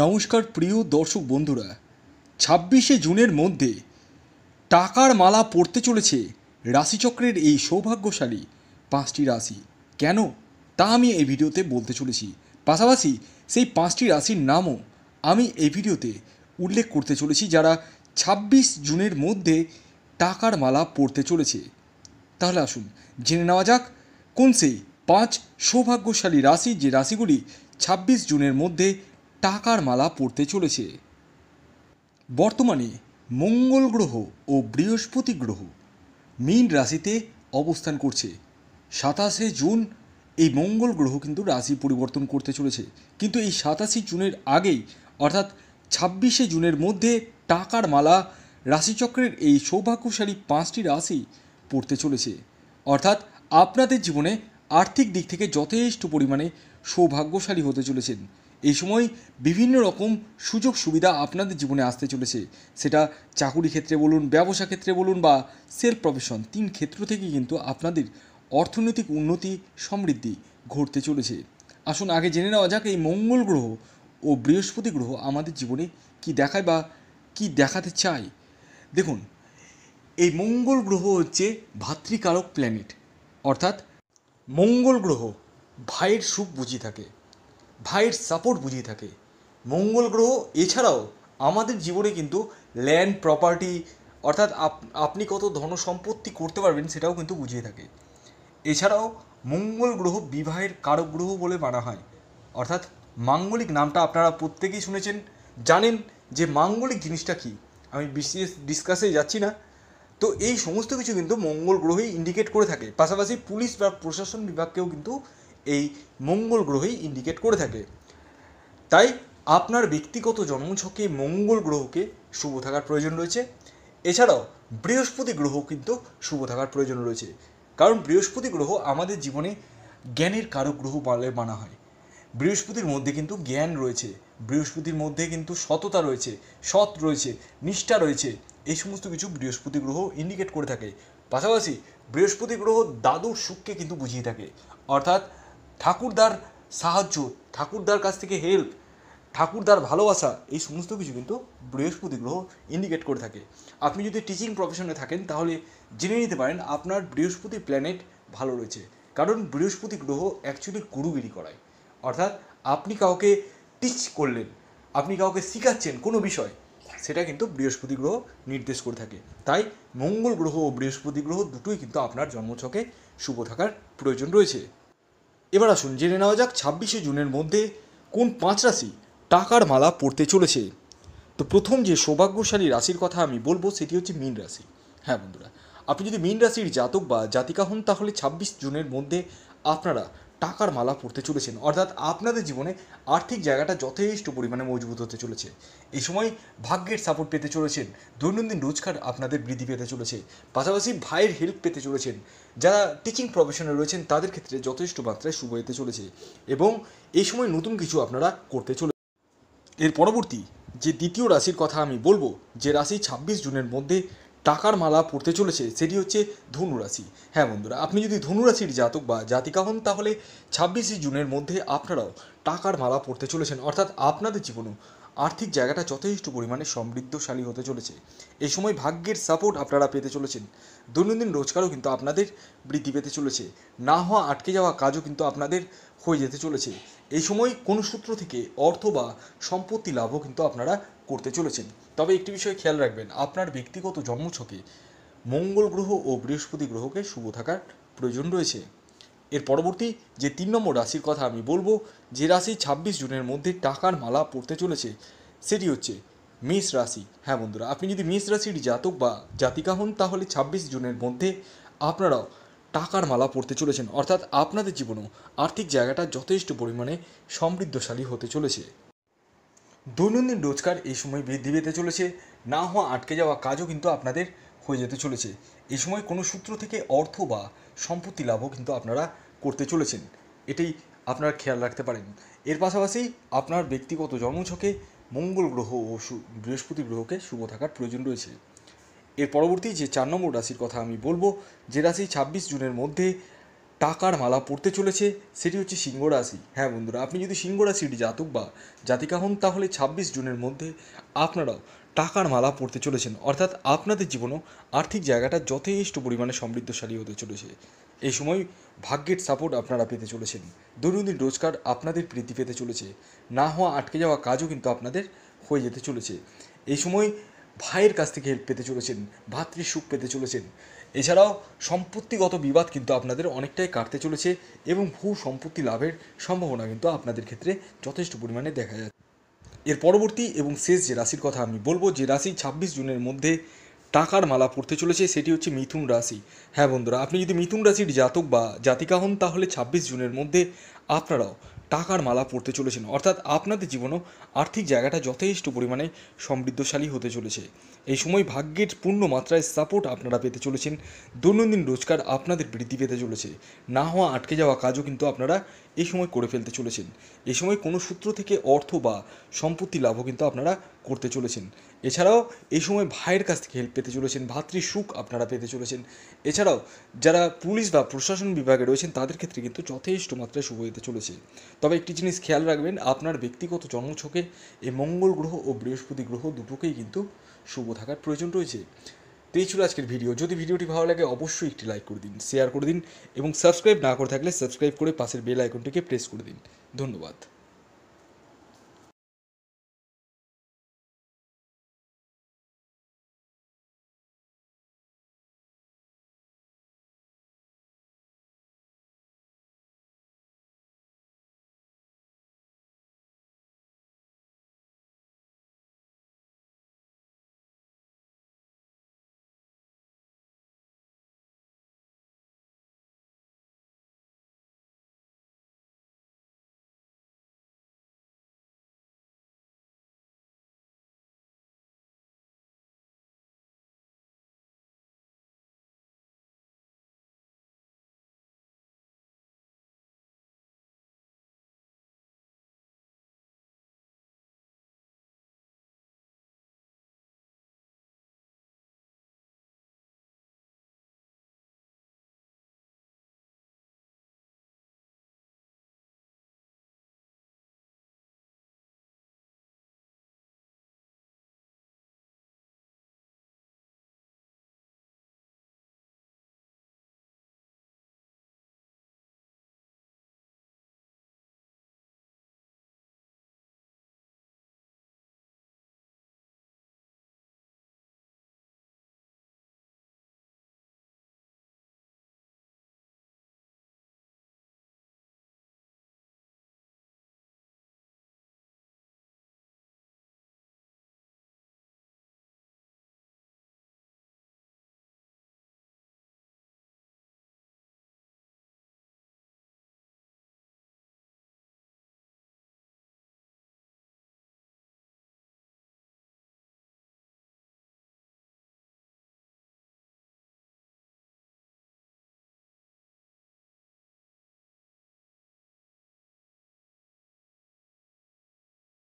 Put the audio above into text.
নমস্কার প্রিয় দর্শক বন্ধুরা ছাব্বিশে জুনের মধ্যে টাকার মালা পড়তে চলেছে রাশিচক্রের এই সৌভাগ্যশালী পাঁচটি রাশি কেন তা আমি এই ভিডিওতে বলতে চলেছি পাশাপাশি সেই পাঁচটি রাশির নামও আমি এই ভিডিওতে উল্লেখ করতে চলেছি যারা ছাব্বিশ জুনের মধ্যে টাকার মালা পড়তে চলেছে তাহলে আসুন জেনে নেওয়া যাক কোন সেই পাঁচ সৌভাগ্যশালী রাশি যে রাশিগুলি ছাব্বিশ জুনের মধ্যে টাকার মালা পড়তে চলেছে বর্তমানে মঙ্গল গ্রহ ও বৃহস্পতি গ্রহ মীন রাশিতে অবস্থান করছে সাতাশে জুন এই মঙ্গল গ্রহ কিন্তু রাশি পরিবর্তন করতে চলেছে কিন্তু এই সাতাশে জুনের আগেই অর্থাৎ ছাব্বিশে জুনের মধ্যে টাকার মালা রাশিচক্রের এই সৌভাগ্যশালী পাঁচটি রাশি পড়তে চলেছে অর্থাৎ আপনাদের জীবনে আর্থিক দিক থেকে যথেষ্ট পরিমাণে সৌভাগ্যশালী হতে চলেছেন এই সময় বিভিন্ন রকম সুযোগ সুবিধা আপনাদের জীবনে আসতে চলেছে সেটা চাকুরি ক্ষেত্রে বলুন ব্যবসা ক্ষেত্রে বলুন বা সেলফ প্রফেশন তিন ক্ষেত্র থেকে কিন্তু আপনাদের অর্থনৈতিক উন্নতি সমৃদ্ধি ঘটতে চলেছে আসুন আগে জেনে নেওয়া যাক এই মঙ্গল গ্রহ ও বৃহস্পতি গ্রহ আমাদের জীবনে কি দেখায় বা কি দেখাতে চায় দেখুন এই মঙ্গল গ্রহ হচ্ছে ভাতৃকারক প্ল্যানেট অর্থাৎ মঙ্গল গ্রহ ভাইয়ের সুখ বুঝি থাকে ভাইয়ের সাপোর্ট বুঝিয়ে থাকে মঙ্গল গ্রহ এছাড়াও আমাদের জীবনে কিন্তু ল্যান্ড প্রপার্টি অর্থাৎ আপনি কত ধন সম্পত্তি করতে পারবেন সেটাও কিন্তু বুঝিয়ে থাকে এছাড়াও মঙ্গল গ্রহ বিবাহের কারক গ্রহ বলে মানা হয় অর্থাৎ মাঙ্গলিক নামটা আপনারা প্রত্যেকেই শুনেছেন জানেন যে মাঙ্গলিক জিনিসটা কি আমি বিশেষ ডিসকাসে যাচ্ছি না তো এই সমস্ত কিছু কিন্তু মঙ্গল গ্রহেই ইন্ডিকেট করে থাকে পাশাপাশি পুলিশ বা প্রশাসন বিভাগকেও কিন্তু এই মঙ্গল গ্রহেই ইন্ডিকেট করে থাকে তাই আপনার ব্যক্তিগত জন্মছকে মঙ্গল গ্রহকে শুভ থাকার প্রয়োজন রয়েছে এছাড়াও বৃহস্পতি গ্রহ কিন্তু শুভ থাকার প্রয়োজন রয়েছে কারণ বৃহস্পতি গ্রহ আমাদের জীবনে জ্ঞানের কারক গ্রহ বলে মানা হয় বৃহস্পতির মধ্যে কিন্তু জ্ঞান রয়েছে বৃহস্পতির মধ্যে কিন্তু সততা রয়েছে সৎ রয়েছে নিষ্ঠা রয়েছে এই সমস্ত কিছু বৃহস্পতি গ্রহ ইন্ডিকেট করে থাকে পাশাপাশি বৃহস্পতি গ্রহ দাদুর সুখকে কিন্তু বুঝিয়ে থাকে অর্থাৎ ঠাকুরদার সাহায্য ঠাকুরদার কাছ থেকে হেল্প ঠাকুরদার ভালোবাসা এই সমস্ত কিছু কিন্তু বৃহস্পতি গ্রহ ইন্ডিকেট করে থাকে আপনি যদি টিচিং প্রফেশনে থাকেন তাহলে জেনে নিতে পারেন আপনার বৃহস্পতি প্ল্যানেট ভালো রয়েছে কারণ বৃহস্পতি গ্রহ অ্যাকচুয়ালি গুরুগিরি করায় অর্থাৎ আপনি কাউকে টিচ করলেন আপনি কাউকে শিখাচ্ছেন কোনো বিষয় সেটা কিন্তু বৃহস্পতি গ্রহ নির্দেশ করে থাকে তাই মঙ্গল গ্রহ ও বৃহস্পতি গ্রহ দুটোই কিন্তু আপনার জন্মছকে শুভ থাকার প্রয়োজন রয়েছে এবার আসুন জেনে নেওয়া যাক ছাব্বিশে জুনের মধ্যে কোন পাঁচ রাশি টাকার মালা পড়তে চলেছে তো প্রথম যে সৌভাগ্যশালী রাশির কথা আমি বলবো সেটি হচ্ছে মীন রাশি হ্যাঁ বন্ধুরা আপনি যদি মীন রাশির জাতক বা জাতিকা হন তাহলে ছাব্বিশ জুনের মধ্যে আপনারা টাকার মালা পড়তে চলেছেন অর্থাৎ আপনাদের জীবনে আর্থিক জায়গাটা যথেষ্ট পরিমাণে মজবুত হতে চলেছে এই সময় ভাগ্যের সাপোর্ট পেতে চলেছেন দৈনন্দিন রোজগার আপনাদের বৃদ্ধি পেতে চলেছে পাশাপাশি ভাইয়ের হেল্প পেতে চলেছেন যারা টিচিং প্রফেশনে রয়েছেন তাদের ক্ষেত্রে যথেষ্ট মাত্রায় শুভ হতে চলেছে এবং এই সময় নতুন কিছু আপনারা করতে চলে এর পরবর্তী যে দ্বিতীয় রাশির কথা আমি বলবো যে রাশি ছাব্বিশ জুনের মধ্যে টাকার মালা পড়তে চলেছে সেটি হচ্ছে ধনুরাশি হ্যাঁ বন্ধুরা আপনি যদি ধনুরাশির জাতক বা জাতিকা হন তাহলে ছাব্বিশে জুনের মধ্যে আপনারাও টাকার মালা পড়তে চলেছেন অর্থাৎ আপনাদের জীবনেও আর্থিক জায়গাটা যথেষ্ট পরিমাণে সমৃদ্ধশালী হতে চলেছে এই সময় ভাগ্যের সাপোর্ট আপনারা পেতে চলেছেন দৈনন্দিন রোজগারও কিন্তু আপনাদের বৃদ্ধি পেতে চলেছে না হওয়া আটকে যাওয়া কাজও কিন্তু আপনাদের হয়ে যেতে চলেছে এই সময় কোনো সূত্র থেকে অর্থ বা সম্পত্তি লাভও কিন্তু আপনারা করতে চলেছেন তবে একটি বিষয় খেয়াল রাখবেন আপনার ব্যক্তিগত জন্মছকে মঙ্গল গ্রহ ও বৃহস্পতি গ্রহকে শুভ থাকার প্রয়োজন রয়েছে এর পরবর্তী যে তিন নম্বর রাশির কথা আমি বলবো যে রাশি ছাব্বিশ জুনের মধ্যে টাকার মালা পড়তে চলেছে সেটি হচ্ছে মেষ রাশি হ্যাঁ বন্ধুরা আপনি যদি মেষ রাশির জাতক বা জাতিকা হন তাহলে ছাব্বিশ জুনের মধ্যে আপনারাও টাকার মালা পড়তে চলেছেন অর্থাৎ আপনাদের জীবনেও আর্থিক জায়গাটা যথেষ্ট পরিমাণে সমৃদ্ধশালী হতে চলেছে দৈনন্দিন রোজগার এই সময় বৃদ্ধি পেতে চলেছে না হওয়া আটকে যাওয়া কাজও কিন্তু আপনাদের হয়ে যেতে চলেছে এই সময় কোনো সূত্র থেকে অর্থ বা সম্পত্তি লাভও কিন্তু আপনারা করতে চলেছেন এটাই আপনারা খেয়াল রাখতে পারেন এর পাশাপাশি আপনার ব্যক্তিগত জন্মছকে মঙ্গল গ্রহ ও বৃহস্পতি গ্রহকে শুভ থাকার প্রয়োজন রয়েছে এর পরবর্তী যে চার নম্বর রাশির কথা আমি বলবো যে রাশি ছাব্বিশ জুনের মধ্যে টাকার মালা পড়তে চলেছে সেটি হচ্ছে সিংহ রাশি হ্যাঁ বন্ধুরা আপনি যদি সিংহ রাশির জাতক বা জাতিকা হন তাহলে ছাব্বিশ জুনের মধ্যে আপনারাও টাকার মালা পড়তে চলেছেন অর্থাৎ আপনাদের জীবনেও আর্থিক জায়গাটা যথেষ্ট পরিমাণে সমৃদ্ধশালী হতে চলেছে এই সময় ভাগ্যের সাপোর্ট আপনারা পেতে চলেছেন দৈনন্দিন রোজগার আপনাদের প্রীতি পেতে চলেছে না হওয়া আটকে যাওয়া কাজও কিন্তু আপনাদের হয়ে যেতে চলেছে এই সময় ভাইয়ের কাছ থেকে হেল্প পেতে চলেছেন ভাতৃ সুখ পেতে চলেছেন এছাড়াও সম্পত্তিগত বিবাদ কিন্তু আপনাদের অনেকটাই কাটতে চলেছে এবং ভূ সম্পত্তি লাভের সম্ভাবনা কিন্তু আপনাদের ক্ষেত্রে যথেষ্ট পরিমাণে দেখা যাচ্ছে এর পরবর্তী এবং শেষ যে রাশির কথা আমি বলবো যে রাশি ছাব্বিশ জুনের মধ্যে টাকার মালা পড়তে চলেছে সেটি হচ্ছে মিথুন রাশি হ্যাঁ বন্ধুরা আপনি যদি মিথুন রাশির জাতক বা জাতিকা হন তাহলে ছাব্বিশ জুনের মধ্যে আপনারাও টাকার মালা পড়তে চলেছেন অর্থাৎ আপনাদের জীবনও আর্থিক জায়গাটা যথেষ্ট পরিমাণে সমৃদ্ধশালী হতে চলেছে এই সময় ভাগ্যের পূর্ণ মাত্রায় সাপোর্ট আপনারা পেতে চলেছেন দৈনন্দিন রোজগার আপনাদের বৃদ্ধি পেতে চলেছে না হওয়া আটকে যাওয়া কাজও কিন্তু আপনারা এই সময় করে ফেলতে চলেছেন এই সময় কোনো সূত্র থেকে অর্থ বা সম্পত্তি লাভও কিন্তু আপনারা করতে চলেছেন এছাড়াও এই সময় ভাইয়ের কাছ থেকে হেল্প পেতে চলেছেন ভাতৃ সুখ আপনারা পেতে চলেছেন এছাড়াও যারা পুলিশ বা প্রশাসন বিভাগে রয়েছেন তাদের ক্ষেত্রে কিন্তু যথেষ্ট মাত্রায় শুভ হতে চলেছে তবে একটি জিনিস খেয়াল রাখবেন আপনার ব্যক্তিগত জন্মছকে এই মঙ্গল গ্রহ ও বৃহস্পতি গ্রহ দুটোকেই কিন্তু শুভ থাকার প্রয়োজন রয়েছে তো এই ছিল আজকের ভিডিও যদি ভিডিওটি ভালো লাগে অবশ্যই একটি লাইক করে দিন শেয়ার করে দিন এবং সাবস্ক্রাইব না করে থাকলে সাবস্ক্রাইব করে পাশের বেল আইকনটিকে প্রেস করে দিন ধন্যবাদ